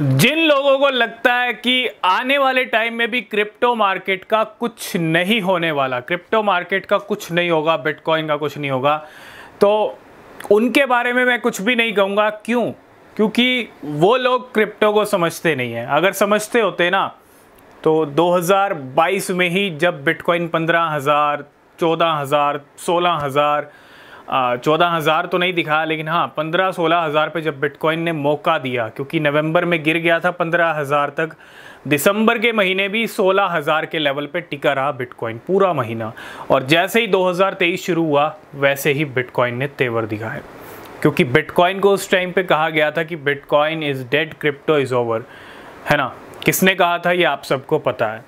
जिन लोगों को लगता है कि आने वाले टाइम में भी क्रिप्टो मार्केट का कुछ नहीं होने वाला क्रिप्टो मार्केट का कुछ नहीं होगा बिटकॉइन का कुछ नहीं होगा तो उनके बारे में मैं कुछ भी नहीं कहूँगा क्यों क्योंकि वो लोग क्रिप्टो को समझते नहीं हैं अगर समझते होते ना तो 2022 में ही जब बिटकॉइन पंद्रह हज़ार चौदह हज़ार सोलह हज़ार चौदह हज़ार तो नहीं दिखा लेकिन हाँ पंद्रह सोलह हज़ार पर जब बिटकॉइन ने मौका दिया क्योंकि नवंबर में गिर गया था पंद्रह हज़ार तक दिसंबर के महीने भी सोलह हज़ार के लेवल पे टिका रहा बिटकॉइन पूरा महीना और जैसे ही 2023 शुरू हुआ वैसे ही बिटकॉइन ने तेवर है क्योंकि बिटकॉइन को उस टाइम पर कहा गया था कि bitcoin is dead crypto is over है ना किसने कहा था ये आप सबको पता है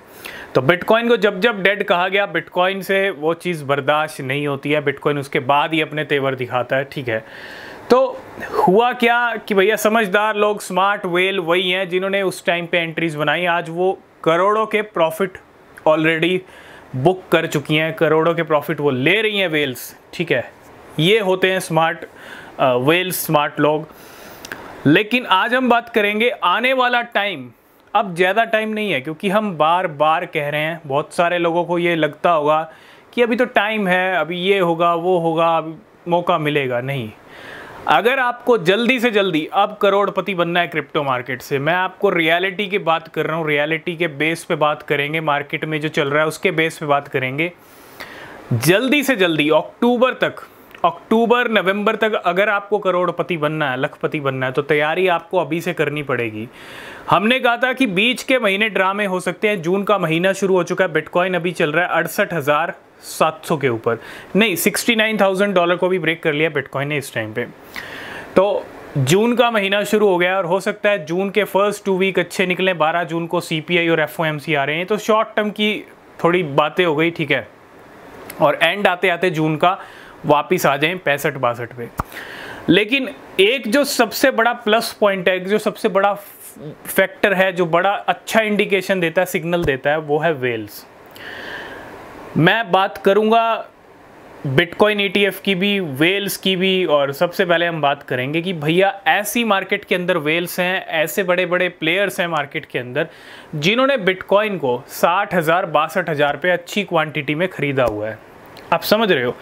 तो बिटकॉइन को जब जब डेड कहा गया बिटकॉइन से वो चीज़ बर्दाश्त नहीं होती है बिटकॉइन उसके बाद ही अपने तेवर दिखाता है ठीक है तो हुआ क्या कि भैया समझदार लोग स्मार्ट वेल वही हैं जिन्होंने उस टाइम पे एंट्रीज बनाई आज वो करोड़ों के प्रॉफिट ऑलरेडी बुक कर चुकी हैं करोड़ों के प्रॉफिट वो ले रही हैं वेल्स ठीक है ये होते हैं स्मार्ट वेल्स स्मार्ट लोग लेकिन आज हम बात करेंगे आने वाला टाइम अब ज़्यादा टाइम नहीं है क्योंकि हम बार बार कह रहे हैं बहुत सारे लोगों को ये लगता होगा कि अभी तो टाइम है अभी ये होगा वो होगा अभी मौका मिलेगा नहीं अगर आपको जल्दी से जल्दी अब करोड़पति बनना है क्रिप्टो मार्केट से मैं आपको रियलिटी की बात कर रहा हूँ रियलिटी के बेस पे बात करेंगे मार्केट में जो चल रहा है उसके बेस पे बात करेंगे जल्दी से जल्दी अक्टूबर तक अक्टूबर नवंबर तक अगर आपको करोड़पति बनना है लखपति बनना है तो तैयारी आपको अभी से करनी पड़ेगी हमने कहा था कि बीच के महीने ड्रामे हो सकते हैं जून का महीना शुरू हो चुका है बिटकॉइन अभी चल रहा है अड़सठ हज़ार सात सौ के ऊपर नहीं सिक्सटी नाइन थाउजेंड डॉलर को भी ब्रेक कर लिया बिटकॉइन ने इस टाइम पे तो जून का महीना शुरू हो गया और हो सकता है जून के फर्स्ट टू वीक अच्छे निकले बारह जून को सी और एफ आ रहे हैं तो शॉर्ट टर्म की थोड़ी बातें हो गई ठीक है और एंड आते आते जून का वापस आ जाएं पैंसठ बासठ पे लेकिन एक जो सबसे बड़ा प्लस पॉइंट है जो सबसे बड़ा फैक्टर है जो बड़ा अच्छा इंडिकेशन देता है सिग्नल देता है वो है वेल्स मैं बात करूंगा बिटकॉइन ईटीएफ e की भी वेल्स की भी और सबसे पहले हम बात करेंगे कि भैया ऐसी मार्केट के अंदर वेल्स हैं ऐसे बड़े बड़े प्लेयर्स हैं मार्केट के अंदर जिन्होंने बिटकॉइन को साठ हज़ार बासठ हज़ार पे अच्छी क्वांटिटी में ख़रीदा हुआ है आप समझ रहे हो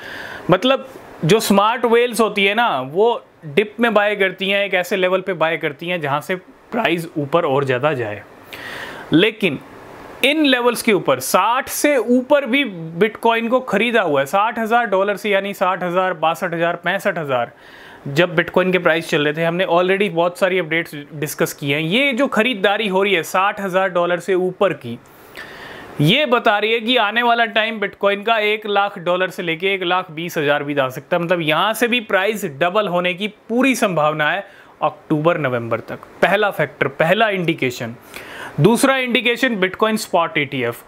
मतलब जो स्मार्ट वेल्स होती है ना वो डिप में बाय करती हैं एक ऐसे लेवल पे बाय करती हैं जहाँ से प्राइस ऊपर और ज़्यादा जाए लेकिन इन लेवल्स के ऊपर 60 से ऊपर भी बिटकॉइन को खरीदा हुआ है साठ हज़ार डॉलर से यानी साठ हज़ार बासठ हज़ार पैंसठ हज़ार जब बिटकॉइन के प्राइस चल रहे थे हमने ऑलरेडी बहुत सारी अपडेट्स डिस्कस किए हैं ये जो खरीदारी हो रही है साठ हज़ार डॉलर से ऊपर की ये बता रही है कि आने वाला टाइम बिटकॉइन का एक लाख डॉलर से लेके एक लाख बीस हज़ार भी जा सकता है मतलब यहां से भी प्राइस डबल होने की पूरी संभावना है अक्टूबर नवंबर तक पहला फैक्टर पहला इंडिकेशन दूसरा इंडिकेशन बिटकॉइन स्पॉट एटीएफ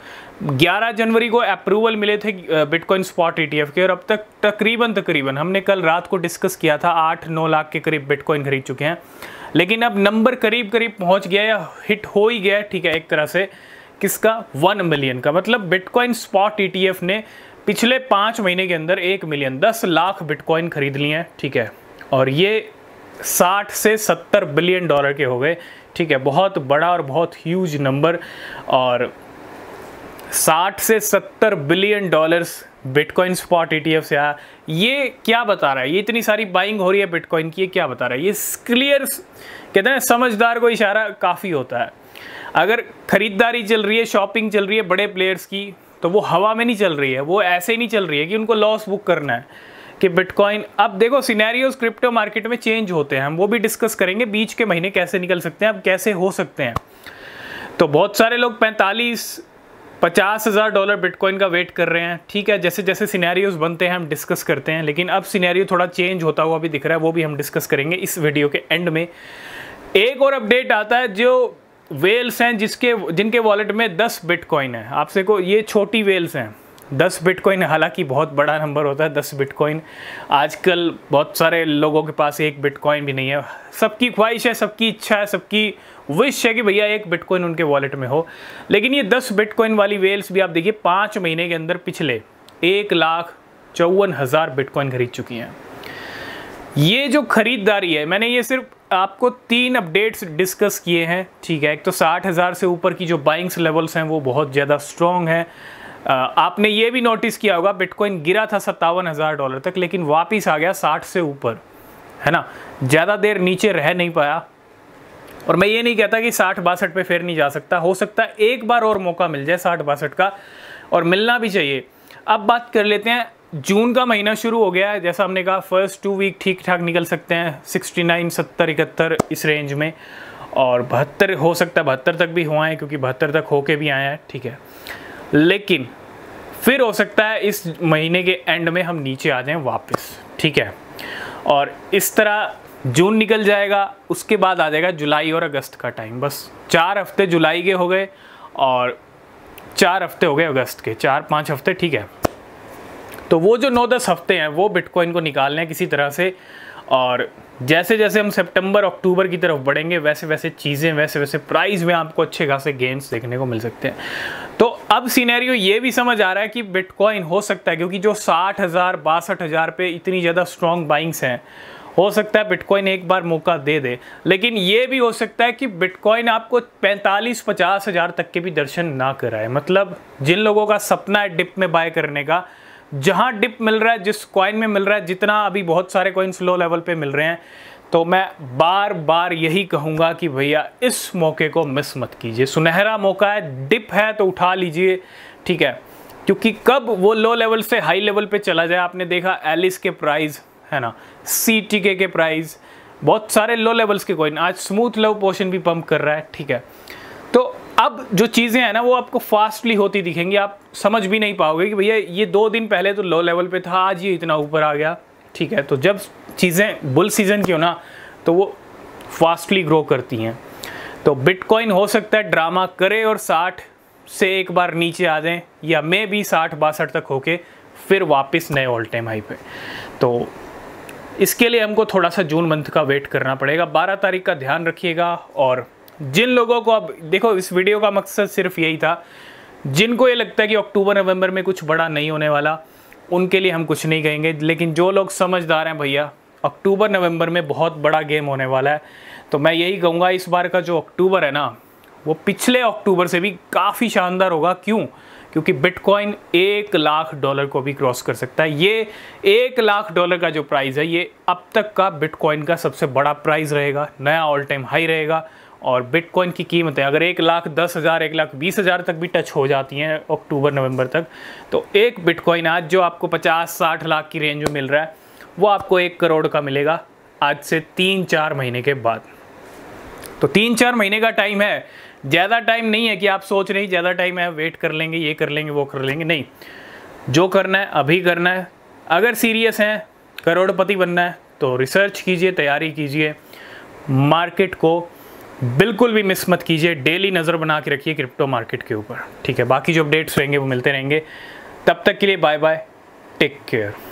11 जनवरी को अप्रूवल मिले थे बिटकॉइन स्पॉट ईटीएफ के और अब तक तकरीबन तकरीबन हमने कल रात को डिस्कस किया था 8-9 लाख के करीब बिटकॉइन खरीद चुके हैं लेकिन अब नंबर करीब करीब पहुंच गया या हिट हो ही गया ठीक है एक तरह से किसका वन मिलियन का मतलब बिटकॉइन स्पॉट ईटीएफ ने पिछले पाँच महीने के अंदर एक मिलियन दस लाख बिटकॉइन खरीद लिए हैं ठीक है और ये साठ से सत्तर बिलियन डॉलर के हो गए ठीक है बहुत बड़ा और बहुत ह्यूज नंबर और साठ से सत्तर billion dollars bitcoin spot ETF से आया ये क्या बता रहा है ये इतनी सारी बाइंग हो रही है बिटकॉइन की ये क्या बता रहा है ये क्लियर कहते हैं समझदार को इशारा काफ़ी होता है अगर ख़रीदारी चल रही है शॉपिंग चल रही है बड़े प्लेयर्स की तो वो हवा में नहीं चल रही है वो ऐसे ही नहीं चल रही है कि उनको लॉस बुक करना है कि बिटकॉइन अब देखो सिनेरियोज क्रिप्टो मार्केट में चेंज होते हैं हम वो भी डिस्कस करेंगे बीच के महीने कैसे निकल सकते हैं अब कैसे हो सकते हैं तो बहुत सारे लोग पैंतालीस पचास हज़ार डॉलर बिटकॉइन का वेट कर रहे हैं ठीक है जैसे जैसे सिनेरियोज बनते हैं हम डिस्कस करते हैं लेकिन अब सिनेरियो थोड़ा चेंज होता हुआ भी दिख रहा है वो भी हम डिस्कस करेंगे इस वीडियो के एंड में एक और अपडेट आता है जो वेल्स हैं जिसके जिनके वॉलेट में दस बिटकॉइन है आपसे को ये छोटी वेल्स हैं दस बिटकॉइन हालांकि बहुत बड़ा नंबर होता है दस बिटकॉइन आजकल बहुत सारे लोगों के पास एक बिटकॉइन भी नहीं है सबकी ख्वाहिश है सबकी इच्छा है सबकी विश है कि भैया एक बिटकॉइन उनके वॉलेट में हो लेकिन ये दस बिटकॉइन वाली वेल्स भी आप देखिए पाँच महीने के अंदर पिछले एक लाख चौवन हज़ार बिटकॉइन खरीद चुकी हैं ये जो खरीदारी है मैंने ये सिर्फ आपको तीन अपडेट्स डिस्कस किए हैं ठीक है एक तो साठ हज़ार से ऊपर की जो बाइंग्स लेवल्स हैं वो बहुत ज़्यादा स्ट्रॉन्ग हैं आपने ये भी नोटिस किया होगा बिटकॉइन गिरा था सत्तावन हज़ार डॉलर तक लेकिन वापस आ गया साठ से ऊपर है ना ज़्यादा देर नीचे रह नहीं पाया और मैं ये नहीं कहता कि साठ बासठ पे फिर नहीं जा सकता हो सकता एक बार और मौका मिल जाए साठ बासठ का और मिलना भी चाहिए अब बात कर लेते हैं जून का महीना शुरू हो गया है जैसा हमने कहा फर्स्ट टू वीक ठीक ठाक निकल सकते हैं 69, 70, इकहत्तर इस रेंज में और बहत्तर हो सकता है बहत्तर तक भी हुआ है क्योंकि बहत्तर तक होके भी आया है ठीक है लेकिन फिर हो सकता है इस महीने के एंड में हम नीचे आ जाएं वापस ठीक है और इस तरह जून निकल जाएगा उसके बाद आ जाएगा जुलाई और अगस्त का टाइम बस चार हफ्ते जुलाई के हो गए और चार हफ्ते हो गए अगस्त के चार पाँच हफ्ते ठीक है तो वो जो नौ दस हफ्ते हैं वो बिटकॉइन को निकालने हैं किसी तरह से और जैसे जैसे हम सितंबर अक्टूबर की तरफ बढ़ेंगे वैसे वैसे चीज़ें वैसे वैसे प्राइस में आपको अच्छे खासे गेंस देखने को मिल सकते हैं तो अब सीनेरियो ये भी समझ आ रहा है कि बिटकॉइन हो सकता है क्योंकि जो साठ हज़ार बासठ हज़ार पे इतनी ज़्यादा स्ट्रॉन्ग बाइंग्स हैं हो सकता है बिटकॉइन एक बार मौका दे दे लेकिन ये भी हो सकता है कि बिटकॉइन आपको पैंतालीस पचास हज़ार तक के भी दर्शन ना कराए मतलब जिन लोगों का सपना है डिप में बाय करने का जहां डिप मिल रहा है जिस कॉइन में मिल रहा है जितना अभी बहुत सारे कॉइन्स लो लेवल पे मिल रहे हैं तो मैं बार बार यही कहूँगा कि भैया इस मौके को मिस मत कीजिए सुनहरा मौका है डिप है तो उठा लीजिए ठीक है क्योंकि कब वो लो लेवल से हाई लेवल पे चला जाए आपने देखा एलिस के प्राइस है ना सी टी के प्राइस बहुत सारे लो लेवल्स के कॉइन आज स्मूथ लव पोर्शन भी पंप कर रहा है ठीक है अब जो चीज़ें हैं ना वो आपको फास्टली होती दिखेंगी आप समझ भी नहीं पाओगे कि भैया ये दो दिन पहले तो लो लेवल पे था आज ये इतना ऊपर आ गया ठीक है तो जब चीज़ें बुल सीज़न की हो ना तो वो फास्टली ग्रो करती हैं तो बिटकॉइन हो सकता है ड्रामा करे और साठ से एक बार नीचे आ जाएँ या मे भी साठ बासठ तक होके फिर वापस नए ऑल टाइम हाई पे तो इसके लिए हमको थोड़ा सा जून मंथ का वेट करना पड़ेगा 12 तारीख का ध्यान रखिएगा और जिन लोगों को अब देखो इस वीडियो का मकसद सिर्फ यही था जिनको ये लगता है कि अक्टूबर नवंबर में कुछ बड़ा नहीं होने वाला उनके लिए हम कुछ नहीं कहेंगे लेकिन जो लोग समझदार हैं भैया अक्टूबर नवंबर में बहुत बड़ा गेम होने वाला है तो मैं यही कहूँगा इस बार का जो अक्टूबर है ना वो पिछले अक्टूबर से भी काफ़ी शानदार होगा क्यों क्योंकि बिटकॉइन एक लाख डॉलर को भी क्रॉस कर सकता है ये एक लाख डॉलर का जो प्राइस है ये अब तक का बिटकॉइन का सबसे बड़ा प्राइस रहेगा नया ऑल टाइम हाई रहेगा और बिटकॉइन की कीमतें अगर एक लाख दस हज़ार एक लाख बीस हज़ार तक भी टच हो जाती हैं अक्टूबर नवंबर तक तो एक बिटकॉइन आज जो आपको पचास साठ लाख की रेंज में मिल रहा है वो आपको एक करोड़ का मिलेगा आज से तीन चार महीने के बाद तो तीन चार महीने का टाइम है ज़्यादा टाइम नहीं है कि आप सोच रहे ज़्यादा टाइम है वेट कर लेंगे ये कर लेंगे वो कर लेंगे नहीं जो करना है अभी करना है अगर सीरियस हैं करोड़पति बनना है तो रिसर्च कीजिए तैयारी कीजिए मार्केट को बिल्कुल भी मिस मत कीजिए डेली नज़र बना के रखिए क्रिप्टो मार्केट के ऊपर ठीक है बाकी जो अपडेट्स रहेंगे वो मिलते रहेंगे तब तक के लिए बाय बाय टेक केयर